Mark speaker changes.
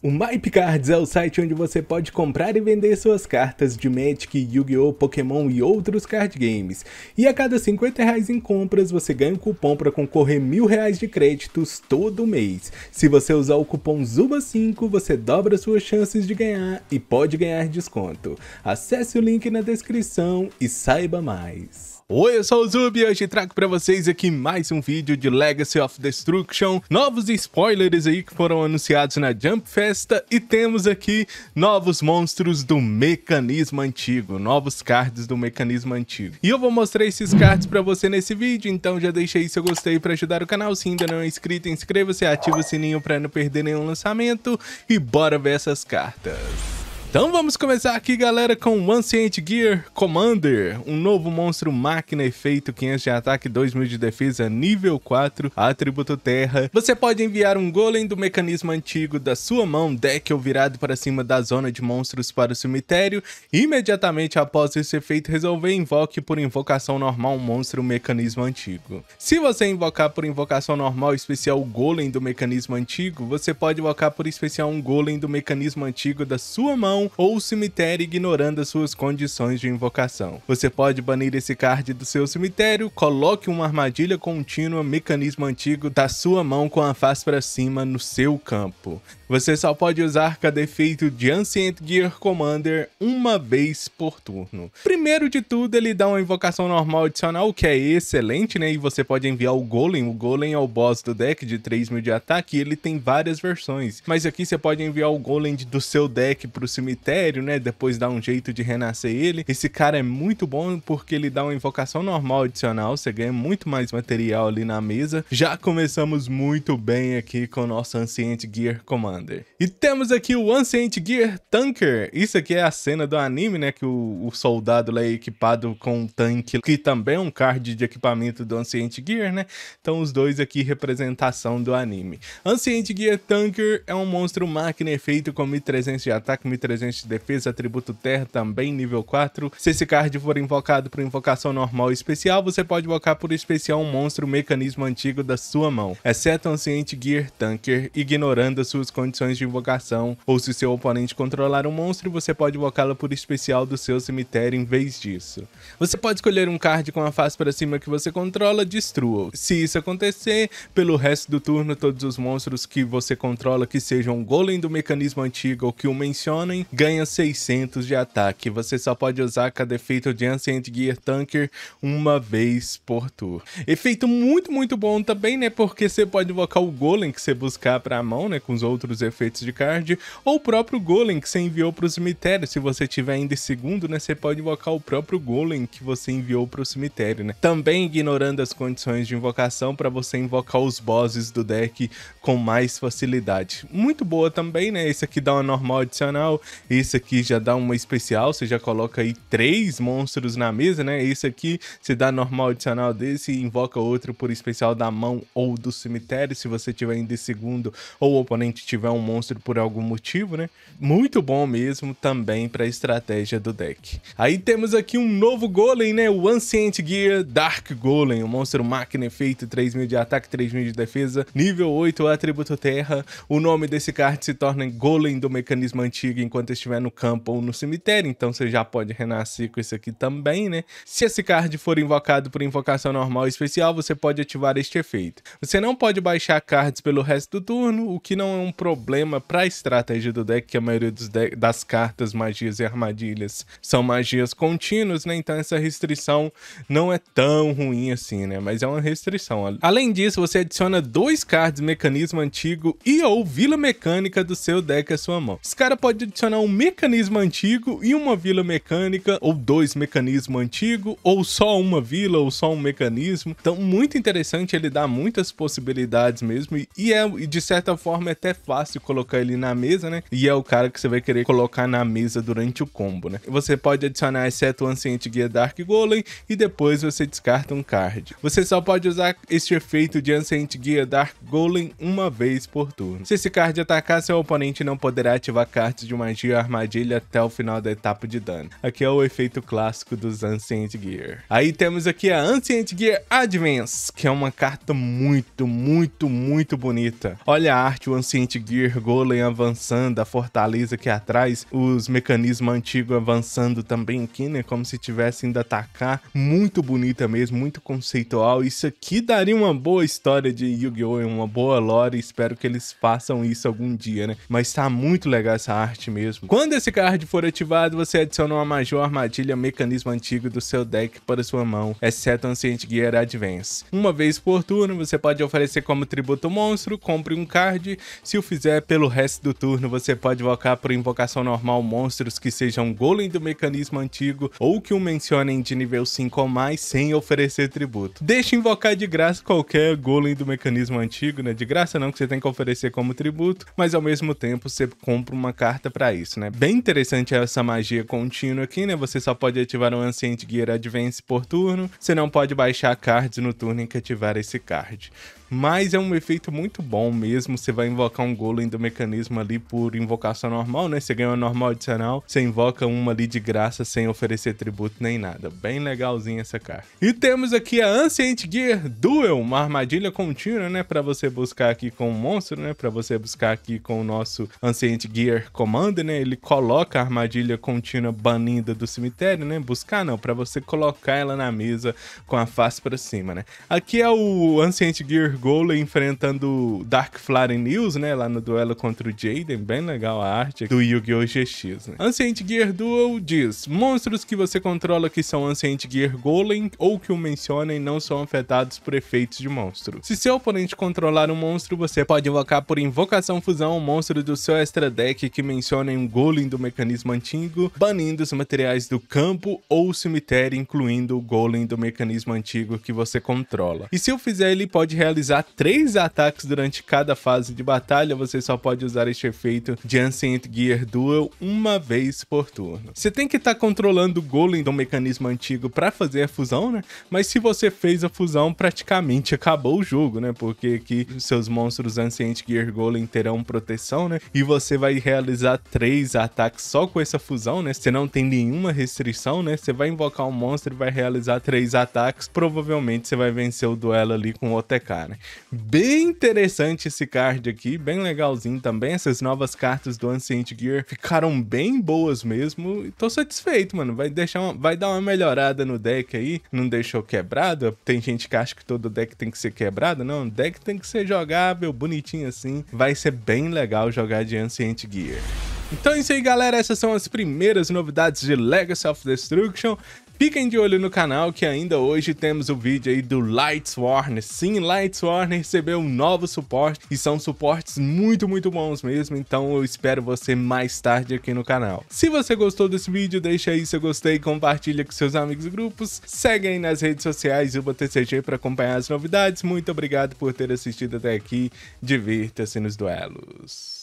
Speaker 1: O MyPicards é o site onde você pode comprar e vender suas cartas de Magic, Yu-Gi-Oh!, Pokémon e outros card games. E a cada 50 reais em compras, você ganha um cupom para concorrer mil reais de créditos todo mês. Se você usar o cupom ZUBA5, você dobra suas chances de ganhar e pode ganhar desconto. Acesse o link na descrição e saiba mais. Oi, eu sou o Zubi e hoje trago para vocês aqui mais um vídeo de Legacy of Destruction, novos spoilers aí que foram anunciados na Jump Festa e temos aqui novos monstros do mecanismo antigo, novos cards do mecanismo antigo. E eu vou mostrar esses cards para você nesse vídeo, então já deixa aí seu gostei para ajudar o canal, se ainda não é inscrito, inscreva-se, ativa o sininho para não perder nenhum lançamento e bora ver essas cartas. Então vamos começar aqui, galera, com Ancient Gear Commander, um novo monstro máquina efeito 500 de ataque, 2000 de defesa, nível 4, atributo terra. Você pode enviar um golem do mecanismo antigo da sua mão, deck ou virado para cima da zona de monstros para o cemitério. Imediatamente após esse efeito resolver, invoque por invocação normal um monstro mecanismo antigo. Se você invocar por invocação normal especial o golem do mecanismo antigo, você pode invocar por especial um golem do mecanismo antigo da sua mão invocação ou cemitério ignorando as suas condições de invocação. Você pode banir esse card do seu cemitério, coloque uma armadilha contínua, mecanismo antigo, da sua mão com a face para cima no seu campo. Você só pode usar cada efeito de Ancient Gear Commander uma vez por turno. Primeiro de tudo, ele dá uma invocação normal adicional, que é excelente, né? E você pode enviar o Golem. O Golem é o boss do deck de 3 mil de ataque e ele tem várias versões. Mas aqui você pode enviar o Golem do seu deck para o cemitério, né? Depois dá um jeito de renascer ele. Esse cara é muito bom porque ele dá uma invocação normal adicional, você ganha muito mais material ali na mesa. Já começamos muito bem aqui com o nosso Ancient Gear Commander. Commander. E temos aqui o Ancient Gear Tanker. Isso aqui é a cena do anime, né? Que o, o soldado lá é equipado com um tanque, que também é um card de equipamento do Ancient Gear, né? Então os dois aqui representação do anime. Ancient Gear Tanker é um monstro máquina efeito com 1300 de ataque, 1300 de defesa, atributo terra também, nível 4. Se esse card for invocado por invocação normal e especial, você pode invocar por especial um monstro mecanismo antigo da sua mão, exceto Ancient Gear Tanker, ignorando as suas condições condições de invocação, ou se seu oponente controlar um monstro, você pode invocá-la por especial do seu cemitério em vez disso. Você pode escolher um card com a face para cima que você controla, destrua. Se isso acontecer, pelo resto do turno, todos os monstros que você controla que sejam um golem do mecanismo antigo ou que o mencionem, ganha 600 de ataque. Você só pode usar cada efeito de Ancient Gear Tanker uma vez por turno. Efeito muito, muito bom também, né? Porque você pode invocar o golem que você buscar para a mão, né? Com os outros os efeitos de card, ou o próprio Golem que você enviou para o cemitério. Se você tiver ainda segundo, né, você pode invocar o próprio Golem que você enviou para o cemitério, né? Também ignorando as condições de invocação para você invocar os bosses do deck com mais facilidade. Muito boa também, né? Esse aqui dá uma normal adicional, esse aqui já dá uma especial, você já coloca aí três monstros na mesa, né? Esse aqui você dá normal adicional desse e invoca outro por especial da mão ou do cemitério, se você tiver ainda segundo ou o oponente tiver um monstro por algum motivo, né? Muito bom mesmo também para a estratégia do deck. Aí temos aqui um novo Golem, né? O Ancient Gear Dark Golem, um monstro máquina efeito, 3 mil de ataque, 3 mil de defesa, nível 8, atributo terra. O nome desse card se torna Golem do mecanismo antigo enquanto estiver no campo ou no cemitério, então você já pode renascer com isso aqui também, né? Se esse card for invocado por invocação normal ou especial, você pode ativar este efeito. Você não pode baixar cards pelo resto do turno, o que não é um problema problema para a estratégia do deck, que a maioria das cartas, magias e armadilhas são magias contínuas, né? Então essa restrição não é tão ruim assim, né? Mas é uma restrição. Além disso, você adiciona dois cards mecanismo antigo e ou vila mecânica do seu deck à sua mão. Esse cara pode adicionar um mecanismo antigo e uma vila mecânica, ou dois mecanismos antigos, ou só uma vila, ou só um mecanismo. Então, muito interessante, ele dá muitas possibilidades mesmo e, é, e é, de certa forma, é até fácil fácil colocar ele na mesa, né? E é o cara que você vai querer colocar na mesa durante o combo, né? Você pode adicionar exceto o Gear Dark Golem e depois você descarta um card. Você só pode usar este efeito de Ancient Gear Dark Golem uma vez por turno. Se esse card atacar, seu oponente não poderá ativar cards de magia ou armadilha até o final da etapa de dano. Aqui é o efeito clássico dos Ancient Gear. Aí temos aqui a Ancient Gear Advance, que é uma carta muito, muito, muito bonita. Olha a arte, o Ancient Vir Golem avançando, a Fortaleza aqui atrás, os mecanismos antigos avançando também aqui, né? Como se tivessem de atacar. Muito bonita mesmo, muito conceitual. Isso aqui daria uma boa história de Yu-Gi-Oh! Uma boa lore. Espero que eles façam isso algum dia, né? Mas tá muito legal essa arte mesmo. Quando esse card for ativado, você adiciona uma Major Armadilha Mecanismo Antigo do seu deck para sua mão, exceto Ancient Gear Advance. Uma vez por turno, você pode oferecer como tributo monstro, compre um card. Se o fizer quiser, pelo resto do turno, você pode invocar por invocação normal monstros que sejam golem do mecanismo antigo ou que o mencionem de nível 5 ou mais sem oferecer tributo. Deixa invocar de graça qualquer golem do mecanismo antigo, né? De graça não, que você tem que oferecer como tributo, mas ao mesmo tempo você compra uma carta para isso, né? Bem interessante essa magia contínua aqui, né? Você só pode ativar um Ancient Gear Advance por turno, você não pode baixar cards no turno em que ativar esse card. Mas é um efeito muito bom mesmo. Você vai invocar um golem do mecanismo ali por invocação normal, né? Você ganha uma normal adicional, você invoca uma ali de graça sem oferecer tributo nem nada. Bem legalzinha essa carta. E temos aqui a Ancient Gear Duel, uma armadilha contínua, né? Pra você buscar aqui com o um monstro, né? Pra você buscar aqui com o nosso Ancient Gear Commander, né? Ele coloca a armadilha contínua banida do cemitério, né? Buscar não, pra você colocar ela na mesa com a face pra cima, né? Aqui é o Ancient Gear Golem enfrentando Dark Flare News, né? Lá no duelo contra o Jaden. Bem legal a arte do Yu-Gi-Oh! GX, né? Ancient Gear Duel diz: Monstros que você controla que são Ancient Gear Golem ou que o mencionem não são afetados por efeitos de monstro. Se seu oponente controlar um monstro, você pode invocar por invocação fusão um monstro do seu extra deck que mencione um Golem do mecanismo antigo, banindo os materiais do campo ou cemitério, incluindo o Golem do mecanismo antigo que você controla. E se eu fizer, ele pode realizar realizar três ataques durante cada fase de batalha, você só pode usar este efeito de Ancient Gear Duel uma vez por turno. Você tem que estar tá controlando o Golem do é mecanismo antigo para fazer a fusão, né? Mas se você fez a fusão, praticamente acabou o jogo, né? Porque aqui seus monstros Ancient Gear Golem terão proteção, né? E você vai realizar três ataques só com essa fusão, né? Você não tem nenhuma restrição, né? Você vai invocar um monstro e vai realizar três ataques. Provavelmente você vai vencer o duelo ali com o OTK, né? Bem interessante esse card aqui, bem legalzinho também. Essas novas cartas do Ancient Gear ficaram bem boas mesmo. tô satisfeito, mano. Vai, deixar uma, vai dar uma melhorada no deck aí. Não deixou quebrado. Tem gente que acha que todo deck tem que ser quebrado. Não, o deck tem que ser jogável, bonitinho assim. Vai ser bem legal jogar de Ancient Gear. Então é isso aí, galera. Essas são as primeiras novidades de Legacy of Destruction. Fiquem de olho no canal que ainda hoje temos o vídeo aí do Lights Warner. Sim, Lights Warner recebeu um novo suporte e são suportes muito, muito bons mesmo, então eu espero você mais tarde aqui no canal. Se você gostou desse vídeo, deixa aí seu gostei, compartilha com seus amigos e grupos, segue aí nas redes sociais UbaTCG para acompanhar as novidades. Muito obrigado por ter assistido até aqui, divirta-se nos duelos.